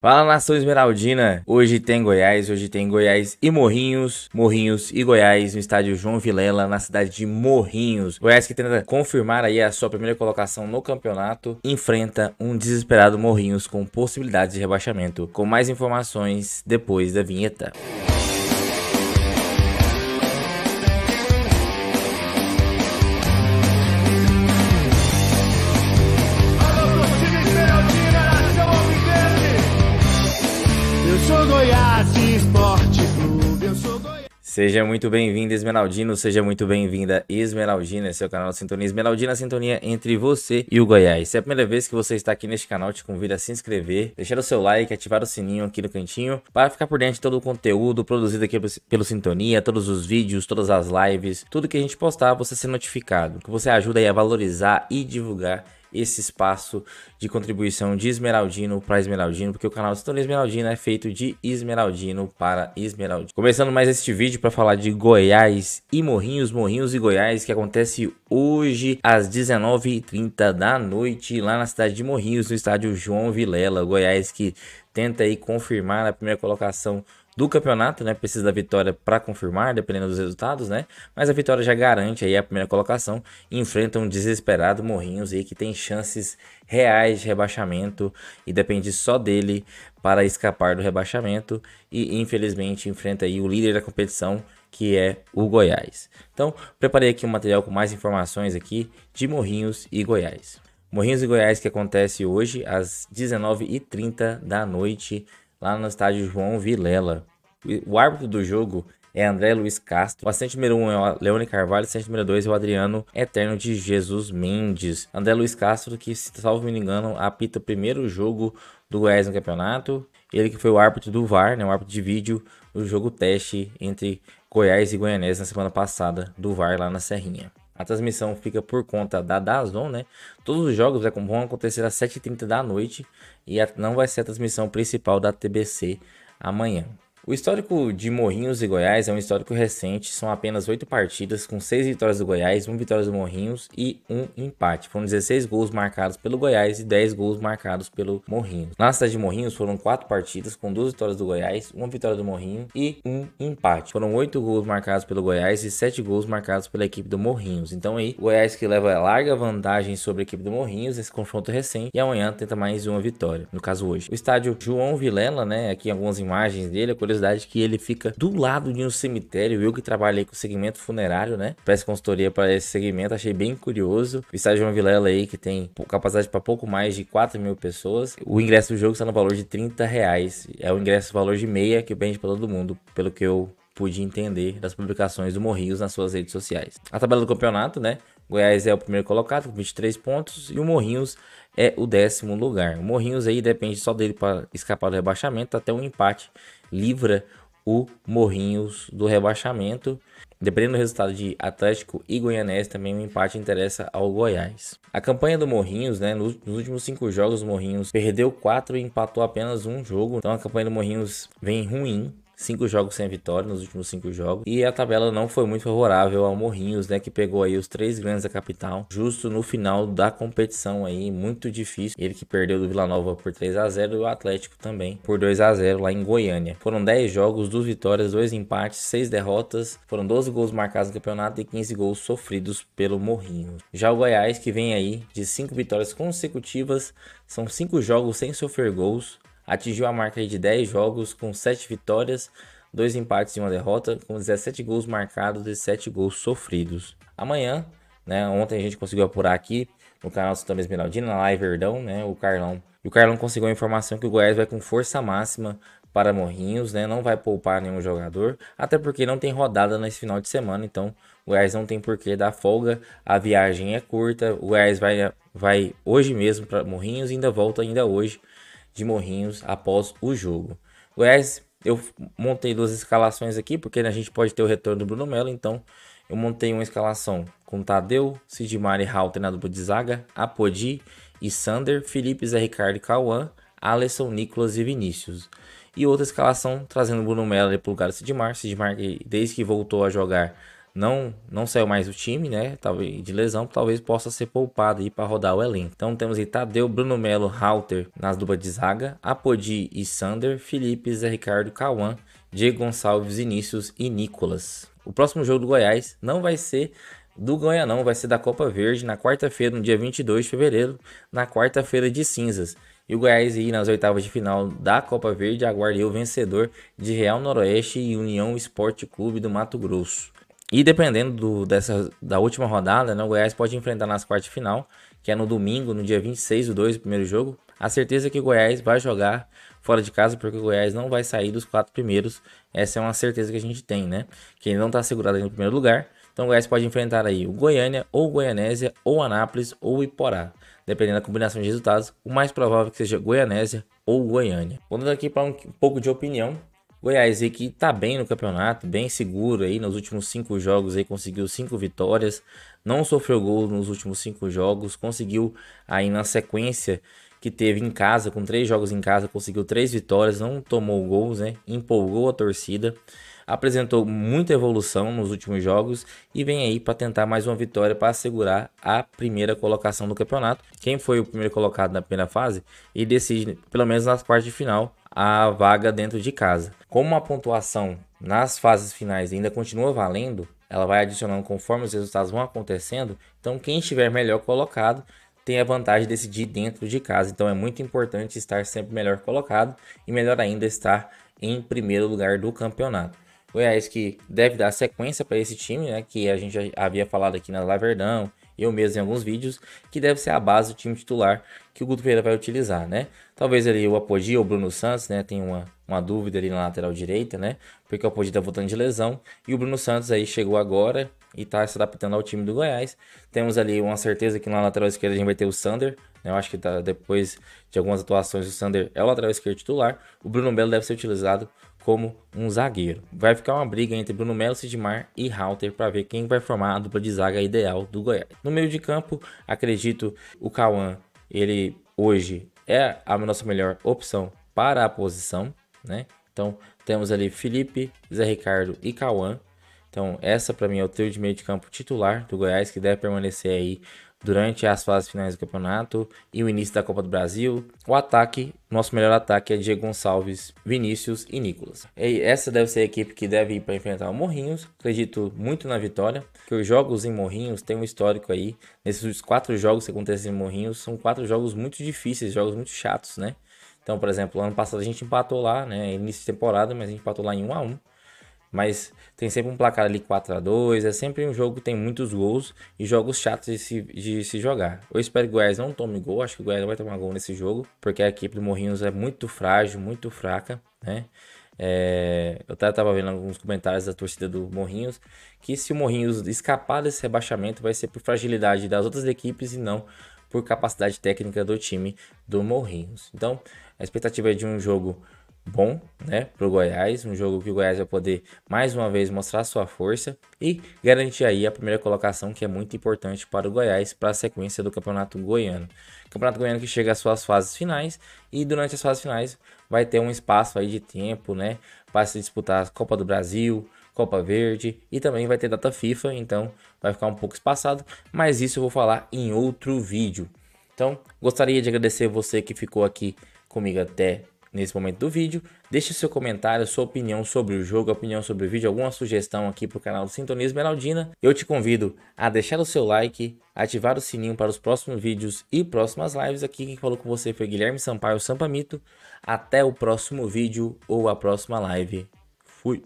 Fala nação esmeraldina! Hoje tem Goiás, hoje tem Goiás e Morrinhos, Morrinhos e Goiás no estádio João Vilela, na cidade de Morrinhos. Goiás que tenta confirmar aí a sua primeira colocação no campeonato, enfrenta um desesperado Morrinhos com possibilidades de rebaixamento. Com mais informações depois da vinheta. Seja muito bem-vindo, Esmeraldino. Seja muito bem-vinda, Esmeraldina. Esse é o canal Sintonia Esmeraldina, a sintonia entre você e o Goiás. Se é a primeira vez que você está aqui neste canal, te convido a se inscrever, deixar o seu like, ativar o sininho aqui no cantinho para ficar por dentro de todo o conteúdo produzido aqui pelo Sintonia, todos os vídeos, todas as lives, tudo que a gente postar, você ser notificado. Que você ajuda aí a valorizar e divulgar esse espaço de contribuição de esmeraldino para esmeraldino, porque o canal Sintonia Esmeraldino é feito de esmeraldino para esmeraldino. Começando mais este vídeo para falar de Goiás e Morrinhos, Morrinhos e Goiás, que acontece hoje às 19h30 da noite, lá na cidade de Morrinhos, no estádio João Vilela. Goiás que tenta aí confirmar a primeira colocação do campeonato, né? Precisa da vitória para confirmar, dependendo dos resultados, né? Mas a vitória já garante aí a primeira colocação enfrenta um desesperado Morrinhos aí que tem chances reais de rebaixamento e depende só dele para escapar do rebaixamento e infelizmente enfrenta aí o líder da competição que é o Goiás. Então, preparei aqui um material com mais informações aqui de Morrinhos e Goiás. Morrinhos e Goiás que acontece hoje às 19h30 da noite lá no estádio João Vilela. O árbitro do jogo é André Luiz Castro. O assistente número 1 um é o Leone Carvalho. O assistente número 2 é o Adriano Eterno de Jesus Mendes. André Luiz Castro, que, se salvo me engano, apita o primeiro jogo do Goiás no campeonato. Ele que foi o árbitro do VAR, né, o árbitro de vídeo, do jogo teste entre Goiás e Goianese na semana passada do VAR lá na Serrinha. A transmissão fica por conta da Dazon, né? Todos os jogos né, vão acontecer às 7h30 da noite e não vai ser a transmissão principal da TBC amanhã. O histórico de Morrinhos e Goiás é um histórico recente, são apenas oito partidas, com seis vitórias do Goiás, uma vitória do Morrinhos e um empate. Foram 16 gols marcados pelo Goiás e 10 gols marcados pelo Morrinhos. Na cidade de Morrinhos foram quatro partidas, com duas vitórias do Goiás, uma vitória do Morrinhos e um empate. Foram oito gols marcados pelo Goiás e sete gols marcados pela equipe do Morrinhos. Então aí, o Goiás que leva larga vantagem sobre a equipe do Morrinhos nesse confronto recente e amanhã tenta mais uma vitória, no caso hoje. O estádio João Vilela, né, aqui algumas imagens dele, é curiosidade que ele fica do lado de um cemitério. Eu que trabalhei com o segmento funerário, né? Peço consultoria para esse segmento, achei bem curioso. O estádio João Vilela aí, que tem capacidade para pouco mais de 4 mil pessoas. O ingresso do jogo está no valor de 30 reais. É o ingresso valor de meia que vende para todo mundo, pelo que eu pude entender das publicações do Morrios nas suas redes sociais. A tabela do campeonato, né? Goiás é o primeiro colocado com 23 pontos e o Morrinhos é o décimo lugar. O Morrinhos aí depende só dele para escapar do rebaixamento, até um empate livra o Morrinhos do rebaixamento. Dependendo do resultado de Atlético e Goianese, também um empate interessa ao Goiás. A campanha do Morrinhos, né? Nos, nos últimos cinco jogos, o Morrinhos perdeu quatro e empatou apenas um jogo. Então a campanha do Morrinhos vem ruim cinco jogos sem vitória nos últimos cinco jogos. E a tabela não foi muito favorável ao Morrinhos, né? Que pegou aí os três grandes da capital, justo no final da competição aí, muito difícil. Ele que perdeu do Vila Nova por 3 a 0 e o Atlético também por 2 a 0 lá em Goiânia. Foram 10 jogos, duas vitórias, dois empates, seis derrotas, foram 12 gols marcados no campeonato e 15 gols sofridos pelo Morrinhos. Já o Goiás, que vem aí de cinco vitórias consecutivas, são cinco jogos sem sofrer gols, atingiu a marca de 10 jogos com 7 vitórias, 2 empates e 1 derrota, com 17 gols marcados e 7 gols sofridos. Amanhã, né, ontem a gente conseguiu apurar aqui no canal Sutama Esmeraldina, na Live Verdão, né, o Carlão. E o Carlão conseguiu a informação que o Goiás vai com força máxima para Morrinhos, né? Não vai poupar nenhum jogador, até porque não tem rodada nesse final de semana, então o Goiás não tem porquê dar folga. A viagem é curta, o Goiás vai, vai hoje mesmo para Morrinhos e ainda volta ainda hoje de Morrinhos após o jogo. Goiás, eu montei duas escalações aqui, porque a gente pode ter o retorno do Bruno Melo, então eu montei uma escalação com Tadeu, Sidmar e Halter na dupla de zaga, Apodi e Sander, Felipe, Zé Ricardo e Cauã, Alisson, Nicolas e Vinícius. E outra escalação trazendo o Bruno Melo para o lugar do Sidmar. Sidmar, desde que voltou a jogar, não não saiu mais o time, né? Talvez de lesão, talvez possa ser poupado aí para rodar o elenco. Então temos aí Tadeu, Bruno Melo, Halter nas duplas de zaga, Apodi e Sander, Felipe, Zé Ricardo, Cauã, Diego Gonçalves, Inícios e Nicolas. O próximo jogo do Goiás não vai ser do Goiânia não, vai ser da Copa Verde na quarta-feira, no dia 22 de fevereiro, na quarta-feira de cinzas. E o Goiás aí nas oitavas de final da Copa Verde aguarda o vencedor de Real Noroeste e União Esporte Clube do Mato Grosso. E dependendo do, dessa, da última rodada, né, o Goiás pode enfrentar nas quartas de final, que é no domingo, no dia 26 do 2, o primeiro jogo. A certeza é que o Goiás vai jogar fora de casa, porque o Goiás não vai sair dos quatro primeiros. Essa é uma certeza que a gente tem, né? Que ele não está segurado no primeiro lugar. Então o Goiás pode enfrentar aí o Goiânia, ou Goianésia, ou Anápolis, ou Iporá. Dependendo da combinação de resultados, o mais provável é que seja Goianésia ou Goiânia. Vamos aqui para um pouco de opinião Goiás aí que tá bem no campeonato, bem seguro aí nos últimos cinco jogos aí conseguiu cinco vitórias, não sofreu gol nos últimos cinco jogos, conseguiu aí na sequência que teve em casa, com três jogos em casa, conseguiu três vitórias, não tomou gols, né? Empolgou a torcida apresentou muita evolução nos últimos jogos e vem aí para tentar mais uma vitória para assegurar a primeira colocação do campeonato. Quem foi o primeiro colocado na primeira fase e decide, pelo menos nas quartas de final, a vaga dentro de casa. Como a pontuação nas fases finais ainda continua valendo, ela vai adicionando conforme os resultados vão acontecendo. Então, quem estiver melhor colocado tem a vantagem de decidir dentro de casa. Então, é muito importante estar sempre melhor colocado e melhor ainda estar em primeiro lugar do campeonato. Goiás que deve dar sequência para esse time, né? Que a gente já havia falado aqui na Laverdão, eu mesmo em alguns vídeos, que deve ser a base do time titular que o Guto Pereira vai utilizar, né? Talvez ali o Apodi ou o Bruno Santos, né? Tem uma, uma dúvida ali na lateral direita, né? Porque o Apodi tá voltando de lesão e o Bruno Santos aí chegou agora e tá se adaptando ao time do Goiás. Temos ali uma certeza que na lateral esquerda a gente vai ter o Sander, né? Eu acho que tá, depois de algumas atuações o Sander é o lateral esquerdo titular. O Bruno Belo deve ser utilizado como um zagueiro. Vai ficar uma briga entre Bruno Melo, Sidmar e Halter para ver quem vai formar a dupla de zaga ideal do Goiás. No meio de campo, acredito o Cauã, ele hoje é a nossa melhor opção para a posição, né? Então temos ali Felipe, Zé Ricardo e Cauã. Então essa para mim é o trio de meio de campo titular do Goiás que deve permanecer aí durante as fases finais do campeonato e o início da Copa do Brasil. O ataque, nosso melhor ataque é Diego Gonçalves, Vinícius e Nicolas. E essa deve ser a equipe que deve ir para enfrentar o Morrinhos. Acredito muito na vitória, que os jogos em Morrinhos têm um histórico aí. Nesses quatro jogos que acontecem em Morrinhos, são quatro jogos muito difíceis, jogos muito chatos, né? Então, por exemplo, ano passado a gente empatou lá, né? Início de temporada, mas a gente empatou lá em 1 a 1 mas tem sempre um placar ali 4 a 2 É sempre um jogo que tem muitos gols e jogos chatos de se, de se jogar. Eu espero que o Goiás não tome gol. Acho que o Goiás não vai tomar gol nesse jogo, porque a equipe do Morrinhos é muito frágil, muito fraca, né? É, eu estava vendo alguns comentários da torcida do Morrinhos que se o Morrinhos escapar desse rebaixamento vai ser por fragilidade das outras equipes e não por capacidade técnica do time do Morrinhos. Então, a expectativa é de um jogo bom né, para o Goiás, um jogo que o Goiás vai poder mais uma vez mostrar sua força e garantir aí a primeira colocação que é muito importante para o Goiás para a sequência do Campeonato Goiano. Campeonato Goiano que chega às suas fases finais e durante as fases finais vai ter um espaço aí de tempo né, para se disputar a Copa do Brasil, Copa Verde e também vai ter data FIFA, então vai ficar um pouco espaçado, mas isso eu vou falar em outro vídeo. Então, gostaria de agradecer você que ficou aqui comigo até nesse momento do vídeo. Deixe seu comentário, sua opinião sobre o jogo, opinião sobre o vídeo, alguma sugestão aqui para o canal do Sintonia Esmeraldina. Eu te convido a deixar o seu like, ativar o sininho para os próximos vídeos e próximas lives. Aqui quem falou com você foi Guilherme Sampaio Sampamito. Até o próximo vídeo ou a próxima live. Fui!